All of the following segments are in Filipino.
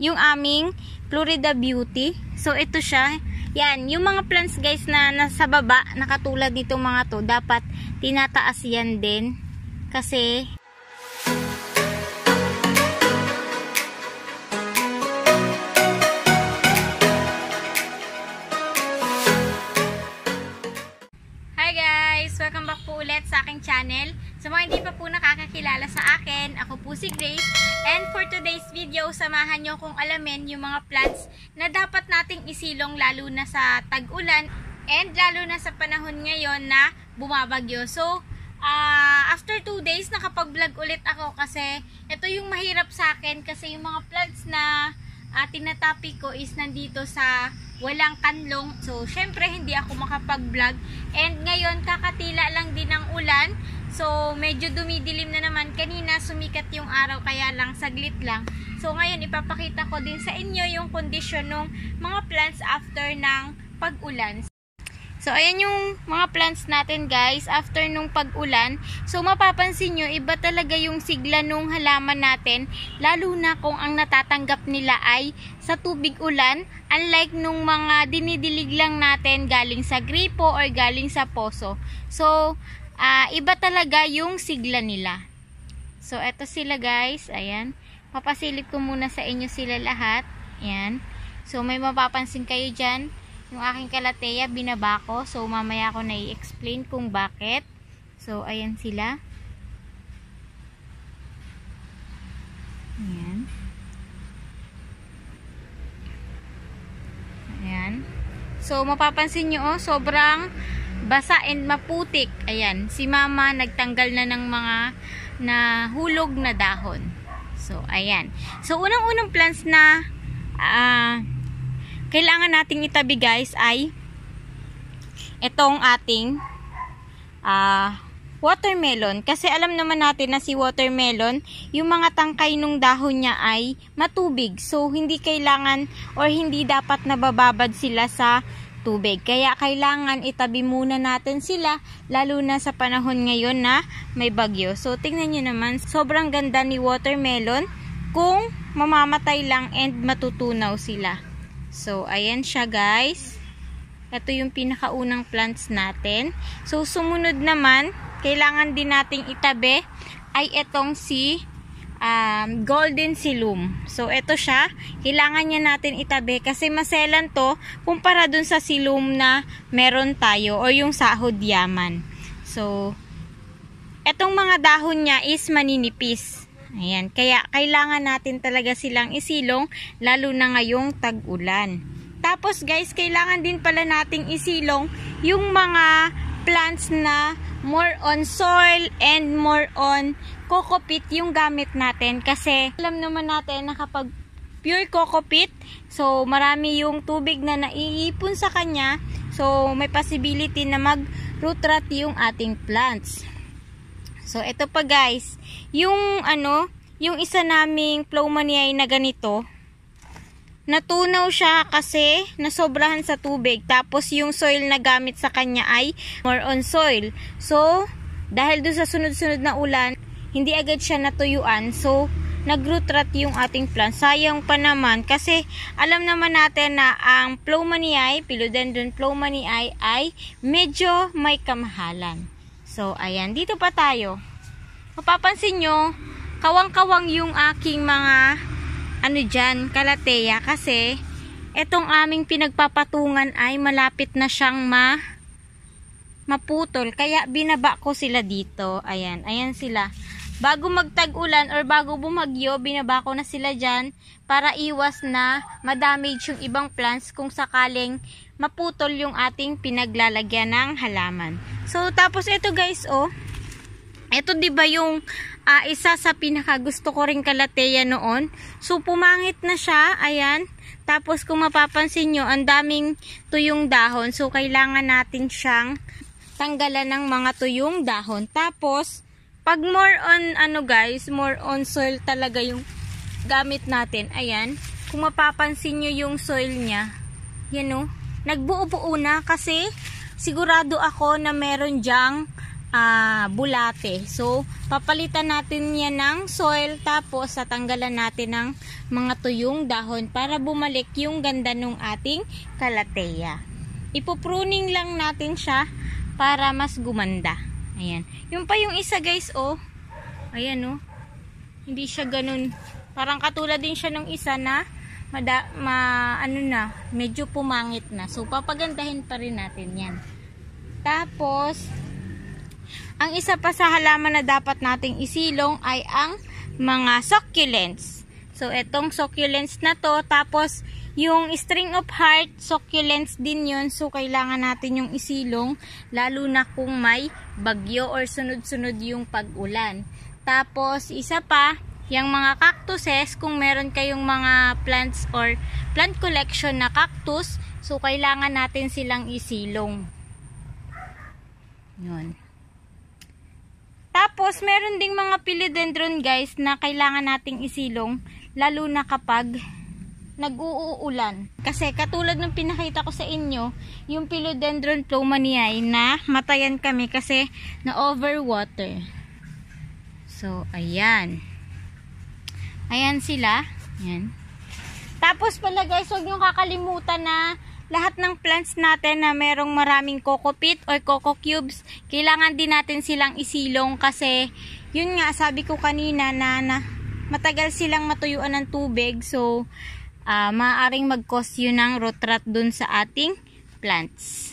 yung aming Florida Beauty. So, ito siya. Yan, yung mga plants guys na nasa baba, nakatulad nito mga to, dapat tinataas yan din. Kasi, Welcome back po ulit sa aking channel. Sa mga hindi pa po nakakakilala sa akin, ako po si Grace. And for today's video, samahan nyo kung alamin yung mga plants na dapat nating isilong lalo na sa tag-ulan and lalo na sa panahon ngayon na bumabagyo. So, uh, after 2 days, nakapag-vlog ulit ako kasi ito yung mahirap sa akin kasi yung mga plants na uh, tinatapi ko is nandito sa walang kanlong. So, syempre, hindi ako makapag-vlog. And ngayon, kakatila lang din ang ulan. So, medyo dumidilim na naman. Kanina, sumikat yung araw, kaya lang, saglit lang. So, ngayon, ipapakita ko din sa inyo yung kondisyon ng mga plants after ng pag-ulan. So, ayan yung mga plants natin guys after nung pag-ulan. So, mapapansin nyo, iba talaga yung sigla nung halaman natin. Lalo na kung ang natatanggap nila ay sa tubig ulan. Unlike nung mga dinidilig lang natin galing sa gripo or galing sa poso. So, uh, iba talaga yung sigla nila. So, eto sila guys. Ayan. Papasilip ko muna sa inyo sila lahat. Ayan. So, may mapapansin kayo dyan yung aking kalateya, binaba ko. So, mamaya ko na i-explain kung bakit. So, ayan sila. Ayan. Ayan. So, mapapansin nyo, oh, sobrang basa and maputik. Ayan, si mama nagtanggal na ng mga na hulog na dahon. So, ayan. So, unang-unang plants na ah, uh, kailangan nating itabi guys ay itong ating uh, watermelon. Kasi alam naman natin na si watermelon, yung mga tangkay nung dahon niya ay matubig. So, hindi kailangan or hindi dapat nabababad sila sa tubig. Kaya kailangan itabi muna natin sila lalo na sa panahon ngayon na may bagyo. So, tingnan nyo naman, sobrang ganda ni watermelon kung mamamatay lang and matutunaw sila. So, ayan siya guys. Ito yung pinakaunang plants natin. So, sumunod naman, kailangan din nating itabi ay itong si um, golden silum. So, ito siya. Kailangan niya natin itabi kasi maselan to kumpara dun sa silum na meron tayo o yung sahod yaman. So, itong mga dahon niya is maninipis. Ayan, kaya kailangan natin talaga silang isilong lalo na ngayong tag-ulan. Tapos guys, kailangan din pala nating isilong yung mga plants na more on soil and more on kokopit yung gamit natin kasi alam naman natin na kapag pure kokopit, so marami yung tubig na naiipon sa kanya, so may possibility na mag-root rot yung ating plants. So, ito pa guys. Yung ano, yung isa naming plowmaniay na ganito, natunaw siya kasi nasobrahan sa tubig. Tapos, yung soil na gamit sa kanya ay more on soil. So, dahil doon sa sunod-sunod na ulan, hindi agad siya natuyuan. So, nag-root rot yung ating plant. Sayang pa naman kasi alam naman natin na ang plowmaniay, pilodendron plowmaniay ay medyo may kamahalan. So, ayan. Dito pa tayo. Mapapansin nyo, kawang-kawang yung aking mga ano dyan, kalateya. Kasi, etong aming pinagpapatungan ay malapit na siyang ma maputol. Kaya, binaba ko sila dito. Ayan. Ayan sila bago magtag-ulan or bago bumagyo, binabako na sila dyan para iwas na madamage yung ibang plants kung sakaling maputol yung ating pinaglalagyan ng halaman. So, tapos ito guys, oh. Ito 'di ba yung uh, isa sa pinaka gusto ko ring kalateya noon. So pumangit na siya, ayan. Tapos kung mapapansin nyo, ang daming tuyong dahon. So kailangan natin siyang tanggalan ng mga tuyong dahon. Tapos pag more on ano guys, more on soil talaga yung gamit natin. Ayan. Kung mapapansin nyo yung soil niya, yan oh. Nagbuo-buo na kasi sigurado ako na meron diyang uh, ah, bulate. So, papalitan natin yan ng soil tapos tatanggalan natin ng mga tuyong dahon para bumalik yung ganda ng ating kalateya. Ipopruning lang natin siya para mas gumanda. Ayan. Yung pa yung isa guys, oh. Ayan, oh. Hindi siya ganun. Parang katulad din siya ng isa na mada, ma, ano na, medyo pumangit na. So, papagandahin pa rin natin yan. Tapos, ang isa pa sa halaman na dapat nating isilong ay ang mga succulents. So, etong succulents na to, tapos yung string of heart, succulents din yun. So, kailangan natin yung isilong, lalo na kung may bagyo or sunod-sunod yung pag-ulan. Tapos, isa pa, Yang mga cactuses, kung meron kayong mga plants or plant collection na cactus, so kailangan natin silang isilong. Yun. Tapos, meron ding mga philodendron guys na kailangan nating isilong, lalo na kapag nag uulan Kasi katulad ng pinakita ko sa inyo, yung philodendron plomaniae na matayan kami kasi na overwater. So, ayan. Ayan sila. Ayan. Tapos pala guys, huwag nyo kakalimutan na lahat ng plants natin na merong maraming coco pit or coco cubes, kailangan din natin silang isilong kasi yun nga, sabi ko kanina na, na matagal silang matuyuan ng tubig so uh, maaaring mag-cause yun ng root rot dun sa ating plants.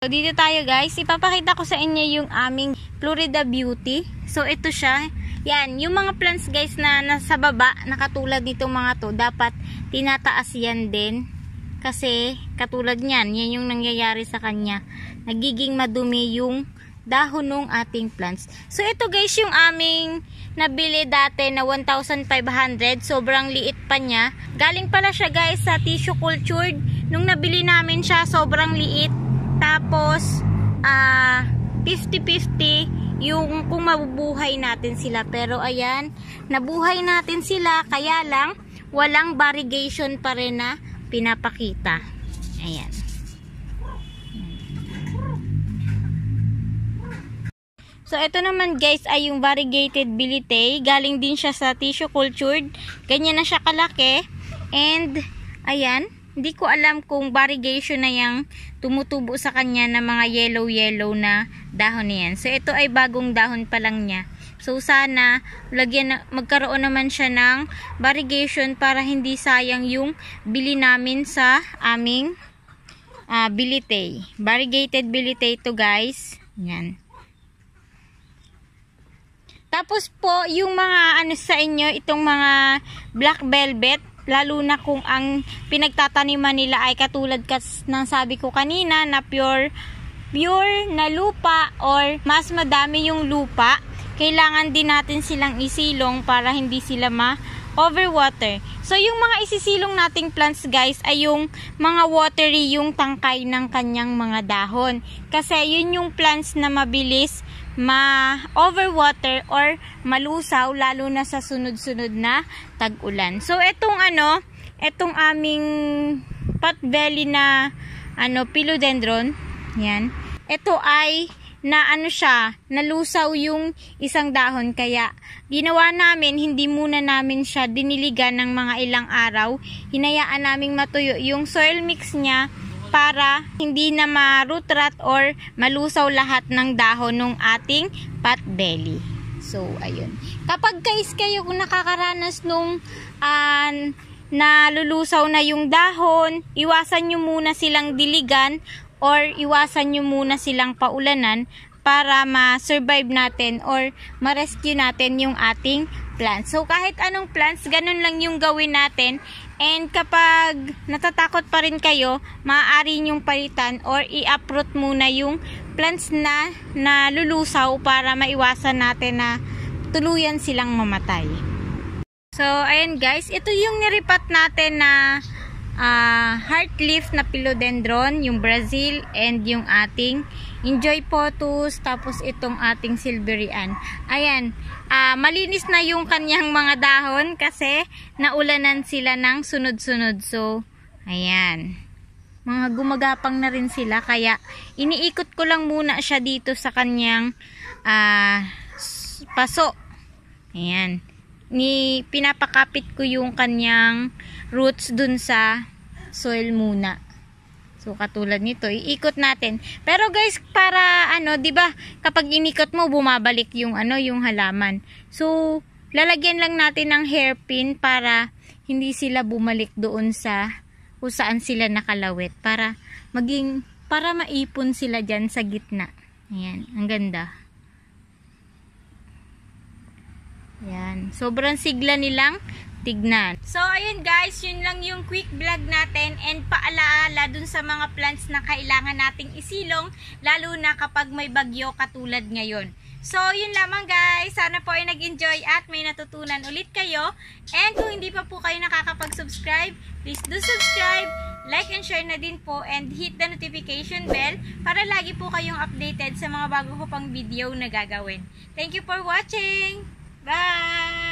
So, dito tayo guys. Ipapakita ko sa inyo yung aming Florida Beauty. So, ito siya. Yan, yung mga plants guys na nasa baba, nakatulad nito mga to, dapat tinataas yan din. Kasi katulad niyan, yan yung nangyayari sa kanya. Nagiging madumi yung dahon ng ating plants. So ito guys yung aming nabili dati na 1,500. Sobrang liit pa niya. Galing pala siya guys sa tissue cultured. Nung nabili namin siya, sobrang liit. Tapos, ah, uh, 50-50 yung kung mabubuhay natin sila. Pero ayan, nabuhay natin sila, kaya lang walang variegation pa rin na pinapakita. Ayan. So, ito naman guys ay yung variegated bilitay. Galing din siya sa tissue cultured. Ganyan na siya kalaki. And, ayan. Hindi ko alam kung variegation na yung tumutubo sa kanya na mga yellow-yellow na dahon niyan. So, ito ay bagong dahon pa lang niya. So, sana lagyan na, magkaroon naman siya ng variegation para hindi sayang yung bili namin sa aming uh, bilitay. Variegated bilitay to guys. Yan. Tapos po, yung mga ano sa inyo, itong mga black velvet, lalo na kung ang pinagtataniman nila ay katulad kas ng sabi ko kanina na pure pure na lupa or mas madami yung lupa kailangan din natin silang isilong para hindi sila ma overwater. So, yung mga isisilong nating plants, guys, ay yung mga watery yung tangkay ng kanyang mga dahon. Kasi, yun yung plants na mabilis ma-overwater or malusaw lalo na sa sunod-sunod na tag-ulan. So etong ano, etong aming pot belly na ano philodendron, yan. Ito ay na ano siya, nalusaw yung isang dahon kaya ginawa namin, hindi muna namin siya diniligan ng mga ilang araw. Hinayaan naming matuyo yung soil mix niya para hindi na ma-root rot or malusaw lahat ng dahon ng ating pot belly. So, ayun. Kapag guys kayo kung nakakaranas nung uh, nalulusaw na yung dahon, iwasan nyo muna silang diligan or iwasan nyo muna silang paulanan para ma-survive natin or ma-rescue natin yung ating plants. So, kahit anong plants, ganun lang yung gawin natin And kapag natatakot pa rin kayo, maaari niyong palitan or i-uproot muna yung plants na nalulusaw para maiwasan natin na tuluyan silang mamatay. So, ayan guys, ito yung niripat natin na uh, heart leaf na philodendron, yung Brazil and yung ating Enjoy Potus, tapos itong ating Silveryan. Ayan, uh, malinis na yung kanyang mga dahon kasi naulanan sila ng sunod-sunod. So, ayan. Mga gumagapang na rin sila kaya iniikot ko lang muna siya dito sa kanyang uh, paso. Ayan. Ni pinapakapit ko yung kanyang roots dun sa soil muna. So katulad nito, iikot natin. Pero guys, para ano, 'di ba? Kapag inikot mo, bumabalik yung ano, yung halaman. So lalagyan lang natin ng hairpin para hindi sila bumalik doon sa kung saan sila nakalawit para maging para maipon sila diyan sa gitna. Ayan, ang ganda. Ayan, sobrang sigla nilang tignan. So, ayun guys, yun lang yung quick vlog natin and paalaala dun sa mga plants na kailangan nating isilong, lalo na kapag may bagyo katulad ngayon. So, yun lamang guys. Sana po ay nag-enjoy at may natutunan ulit kayo. And kung hindi pa po kayo nakakapag-subscribe, please do subscribe, like and share na din po, and hit the notification bell para lagi po kayong updated sa mga bago ko pang video na gagawin. Thank you for watching! Bye!